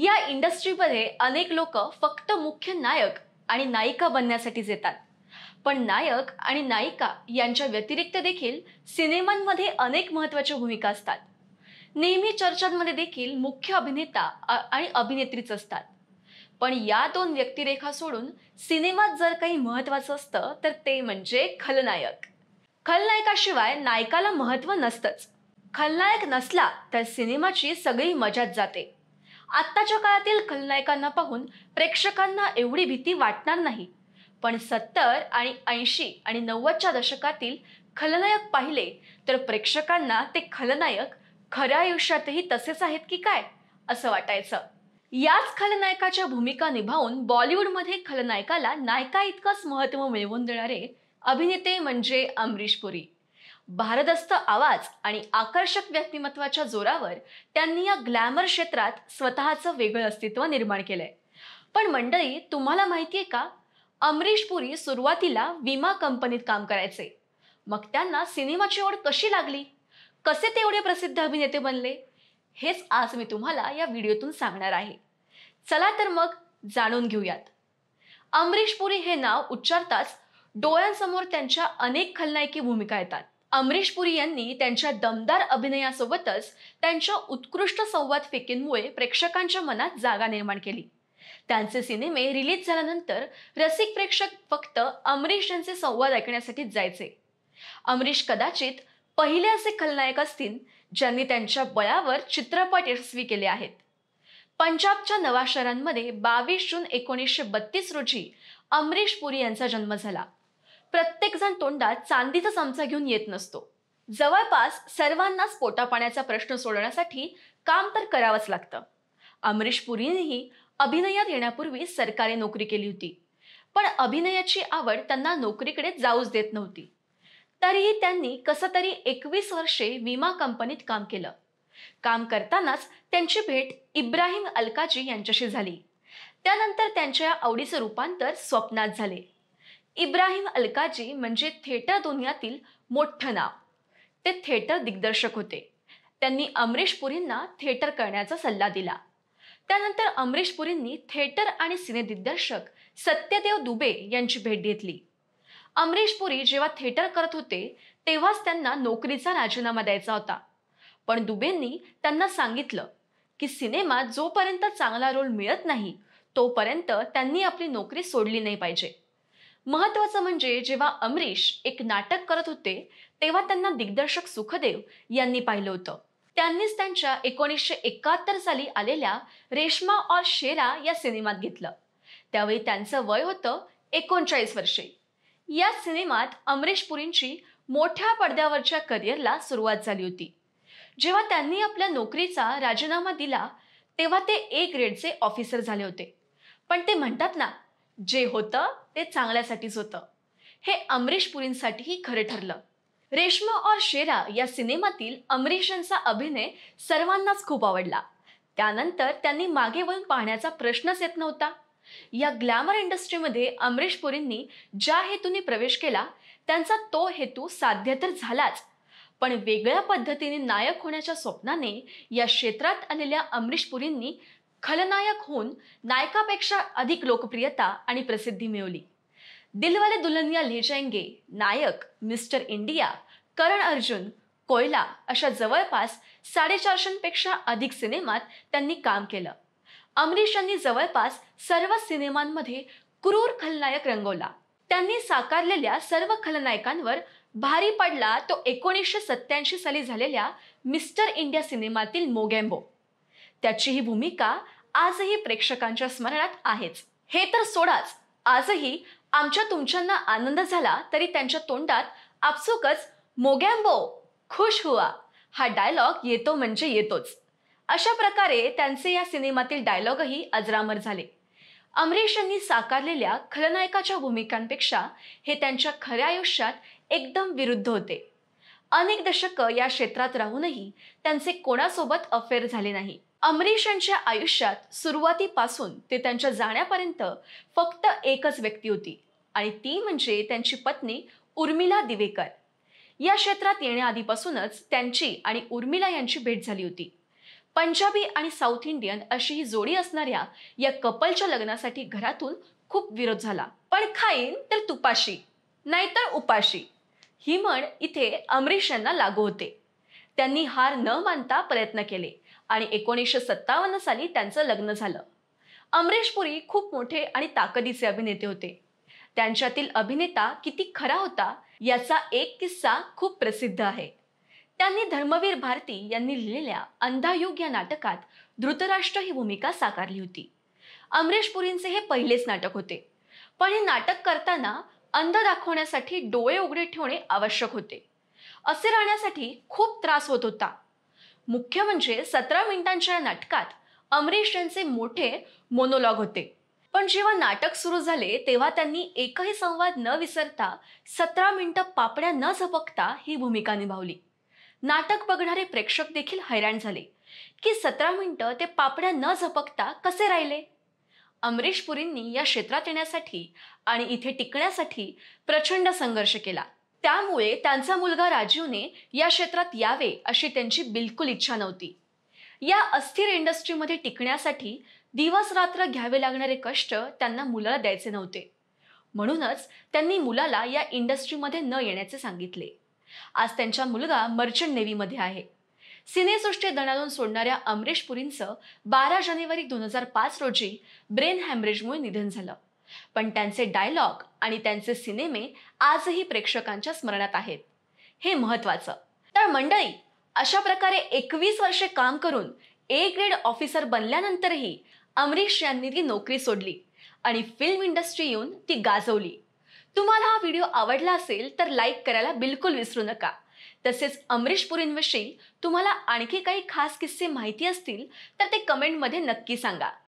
या इंडस्ट्रीमध्ये अनेक लोक फक्त मुख्य नायक आणि नायिका बनण्यासाठीच येतात पण नायक आणि नायिका यांच्या व्यतिरिक्त देखील सिनेमांमध्ये अनेक महत्त्वाच्या भूमिका असतात नेहमी चर्चांमध्ये देखील मुख्य अभिनेता आणि अभिनेत्रीच असतात पण या दोन व्यक्तिरेखा सोडून सिनेमात जर काही महत्त्वाचं असतं तर ते म्हणजे खलनायक खलनायकाशिवाय नायकाला महत्त्व नसतंच खलनायक नसला तर सिनेमाची सगळी मजाच जाते आत्ताच्या काळातील खलनायकांना पाहून प्रेक्षकांना एवढी भीती वाटणार नाही पण सत्तर आणि ऐंशी आणि नव्वदच्या दशकातील खलनायक पाहिले तर प्रेक्षकांना ते खलनायक खऱ्या आयुष्यातही तसेच आहेत की काय असं वाटायचं याच खलनायकाच्या भूमिका निभावून बॉलिवूडमध्ये खलनायकाला नायका इतकंच महत्त्व मिळवून देणारे अभिनेते म्हणजे अमरीश पुरी भारदस्त आवाज आणि आकर्षक व्यक्तिमत्वाच्या जोरावर त्यांनी या ग्लॅमर क्षेत्रात स्वतःचं वेगळं अस्तित्व निर्माण केलंय पण मंडळी तुम्हाला माहिती आहे का अमरीश पुरी सुरुवातीला विमा कंपनीत काम करायचे मग त्यांना सिनेमाची ओढ कशी लागली कसे ते एवढे प्रसिद्ध अभिनेते बनले हेच आज मी तुम्हाला या व्हिडिओतून सांगणार आहे चला तर मग जाणून घेऊयात अमरीश पुरी हे नाव उच्चारताच डोळ्यांसमोर त्यांच्या अनेक खलनायकी भूमिका येतात अमरीश पुरी यांनी त्यांच्या दमदार अभिनयासोबतच त्यांच्या उत्कृष्ट संवाद फेकींमुळे प्रेक्षकांच्या मनात जागा निर्माण केली त्यांचे सिनेमे रिलीज झाल्यानंतर रसिक प्रेक्षक फक्त अमरीश यांचे संवाद ऐकण्यासाठी जायचे अमरीश कदाचित पहिले असे खलनायक असतील ज्यांनी त्यांच्या बळावर चित्रपट यशस्वी केले आहेत पंजाबच्या नवा शहरांमध्ये बावीस जून एकोणीसशे बत्तीस रोजी अमरीश पुरी यांचा जन्म झाला प्रत्येकजण तोंडात चांदीचा चमचा घेऊन येत नसतो जवळपास सर्वांनाच पोटापाण्याचा प्रश्न सोडवण्यासाठी काम तर करावंच लागतं अमरीश पुरीनेही अभिनयात येण्यापूर्वी सरकारी नोकरी केली होती पण अभिनयाची आवड त्यांना नोकरीकडे जाऊच देत नव्हती तरीही त्यांनी कसं तरी एकवीस वर्षे विमा कंपनीत काम केलं काम करतानाच त्यांची भेट इब्राहिम अलकाजी यांच्याशी झाली त्यानंतर त्यांच्या आवडीचं रूपांतर स्वप्नात झाले इब्राहिम अलकाजी म्हणजे थिएटर दुनियातील मोठं नाव ते थिएटर दिग्दर्शक होते त्यांनी अमरीश पुरींना थिएटर करण्याचा सल्ला दिला त्यानंतर अमरीश पुरींनी थिएटर आणि सिनेदिग्दर्शक सत्यदेव दुबे यांची भेट घेतली अमरीश पुरी जेव्हा थिएटर करत होते तेव्हाच त्यांना नोकरीचा राजीनामा द्यायचा होता पण दुबेंनी त्यांना सांगितलं की सिनेमात जोपर्यंत चांगला रोल मिळत नाही तोपर्यंत त्यांनी आपली नोकरी सोडली नाही पाहिजे महत्वाचं म्हणजे जेव्हा अमरीश एक नाटक करत होते तेव्हा त्यांना दिग्दर्शक सुखदेव यांनी पाहिलं होतं त्यांनीच त्यांच्या एकोणीसशे एकाहत्तर साली आलेल्या रेश्मा और शेरा या सिनेमात घेतलं त्यावेळी त्यांचं वय होतं एकोणचाळीस वर्षे या सिनेमात अमरीश पुरींची मोठ्या पडद्यावरच्या करिअरला सुरुवात झाली होती जेव्हा त्यांनी आपल्या नोकरीचा राजीनामा दिला तेव्हा ते ए ग्रेडचे ऑफिसर झाले होते पण ते म्हणतात ना जे होतं ते चांगल्यासाठीच होतं हे अमरीश पुरींसाठीही खरं ठरलं रेश्मा और शेरा या सिनेमातील अमरीशांचा अभिनय सर्वांनाच खूप आवडला त्यानंतर त्यांनी मागे वळून पाहण्याचा प्रश्नच येत नव्हता या ग्लॅमर इंडस्ट्रीमध्ये अमरीश पुरींनी ज्या हेतूने प्रवेश केला त्यांचा तो हेतू साध्य तर झालाच पण वेगळ्या पद्धतीने नायक होण्याच्या स्वप्नाने या क्षेत्रात आलेल्या अमरीश पुरींनी खलनायक होऊन नायकापेक्षा अधिक लोकप्रियता आणि प्रसिद्धी मिळवली दिलवाले दुल्हनिया ले जाएंगे नायक मिस्टर इंडिया करण अर्जुन कोयला अशा जवळपास साडेचारशेपेक्षा अधिक सिनेमात त्यांनी काम केलं अमरीश यांनी जवळपास सर्व सिनेमांमध्ये क्रूर खलनायक रंगवला त्यांनी साकारलेल्या सर्व खलनायकांवर भारी पडला तो एकोणीसशे सत्याऐंशी साली झालेल्या मिस्टर इंडिया सिनेमातील मोगेम्बो त्याची ही भूमिका आजही प्रेक्षकांच्या स्मरणात आहेच हे तर सोडाच आजही आमच्या तुमच्यांना आनंद झाला तरी त्यांच्या तोंडात आपसुकच मोगॅम्बो खुश हुआ हा डायलॉग येतो म्हणजे येतोच अशा प्रकारे त्यांचे या सिनेमातील डायलॉगही अजरामर झाले अमरीश यांनी साकारलेल्या खलनायकाच्या भूमिकांपेक्षा हे त्यांच्या खऱ्या आयुष्यात एकदम विरुद्ध होते अनेक दशकं या क्षेत्रात राहूनही त्यांचे कोणासोबत अफेअर झाले नाही अमरीश यांच्या आयुष्यात सुरुवातीपासून ते त्यांच्या जाण्यापर्यंत फक्त एकच व्यक्ती होती आणि ती म्हणजे त्यांची पत्नी उर्मिला दिवेकर या क्षेत्रात येण्याआधीपासूनच त्यांची आणि उर्मिला यांची भेट झाली होती पंजाबी आणि साऊथ इंडियन अशी ही जोडी असणाऱ्या या कपलच्या लग्नासाठी घरातून खूप विरोध झाला पण खाईन तर तुपाशी नाहीतर उपाशी ही म्हण इथे अमरीश यांना लागू होते त्यांनी हार न मानता प्रयत्न केले आणि एकोणीसशे सत्तावन्न साली त्यांचं लग्न झालं अमरेश पुरी खूप मोठे आणि ताकदीचे अभिनेते होते त्यांच्यातील अभिनेता किती खरा होता याचा एक किस्सा खूप प्रसिद्ध आहे त्यांनी धर्मवीर भारती यांनी लिहिलेल्या अंधायुग या नाटकात धृतराष्ट्र ही भूमिका साकारली होती अमरेश पुरींचे हे पहिलेच नाटक होते पण हे नाटक करताना अंध दाखवण्यासाठी डोळे उघडे ठेवणे आवश्यक होते असे राहण्यासाठी खूप त्रास होत होता मुख्य म्हणजे सतरा मिनिटांच्या नाटकात अमरीश यांचे मोठे मोनोलॉग होते पण जेव्हा नाटक सुरू झाले तेव्हा त्यांनी एकही संवाद न विसरता सतरा मिनिटं पापड्या न झपकता ही भूमिका निभावली नाटक बघणारे प्रेक्षक देखील हैराण झाले की सतरा मिनिटं ते पापड्या न झपकता कसे राहिले अमरीश पुरींनी या क्षेत्रात येण्यासाठी आणि इथे टिकण्यासाठी प्रचंड संघर्ष केला त्यामुळे त्यांचा मुलगा राजीवने या क्षेत्रात यावे अशी त्यांची बिलकुल इच्छा नव्हती या अस्थिर इंडस्ट्रीमध्ये टिकण्यासाठी दिवस रात्र घ्यावे लागणारे कष्ट त्यांना मुलाला द्यायचे नव्हते म्हणूनच त्यांनी मुलाला या इंडस्ट्रीमध्ये न येण्याचे सांगितले आज त्यांचा मुलगा मर्चंट नेव्हीमध्ये आहे सिनेसृष्टी दणादून सोडणाऱ्या अमरीश पुरींचं बारा जानेवारी दोन हजार पाच रोजी ब्रेन हॅमरेजमुळे निधन झालं पण त्यांचे डायलॉग आणि त्यांचे सिनेमे आजही प्रेक्षकांच्या स्मरणात आहेत हे महत्वाचं तर मंडळी अशा प्रकारे एकवीस वर्षे काम करून ए ग्रेड ऑफिसर बनल्यानंतरही अमरीश यांनी ती नोकरी सोडली आणि फिल्म इंडस्ट्री येऊन ती गाजवली तुम्हाला हा व्हिडिओ आवडला असेल तर लाईक करायला बिलकुल विसरू नका तसेच अमरीश पुरींविषयी तुम्हाला आणखी काही खास किस्से माहिती असतील तर ते कमेंटमध्ये नक्की सांगा